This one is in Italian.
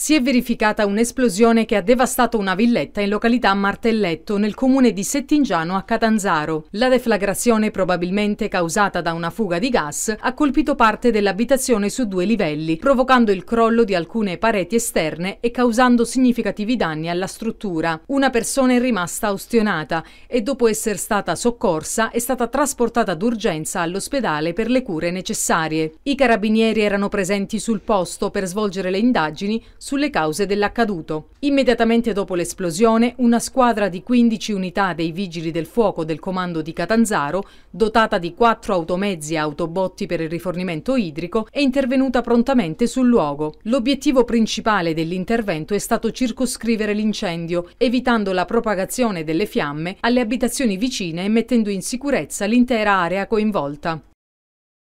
Si è verificata un'esplosione che ha devastato una villetta in località Martelletto, nel comune di Settingiano a Catanzaro. La deflagrazione, probabilmente causata da una fuga di gas, ha colpito parte dell'abitazione su due livelli, provocando il crollo di alcune pareti esterne e causando significativi danni alla struttura. Una persona è rimasta ostionata e dopo essere stata soccorsa è stata trasportata d'urgenza all'ospedale per le cure necessarie. I carabinieri erano presenti sul posto per svolgere le indagini sulle cause dell'accaduto. Immediatamente dopo l'esplosione, una squadra di 15 unità dei vigili del fuoco del comando di Catanzaro, dotata di quattro automezzi e autobotti per il rifornimento idrico, è intervenuta prontamente sul luogo. L'obiettivo principale dell'intervento è stato circoscrivere l'incendio, evitando la propagazione delle fiamme alle abitazioni vicine e mettendo in sicurezza l'intera area coinvolta.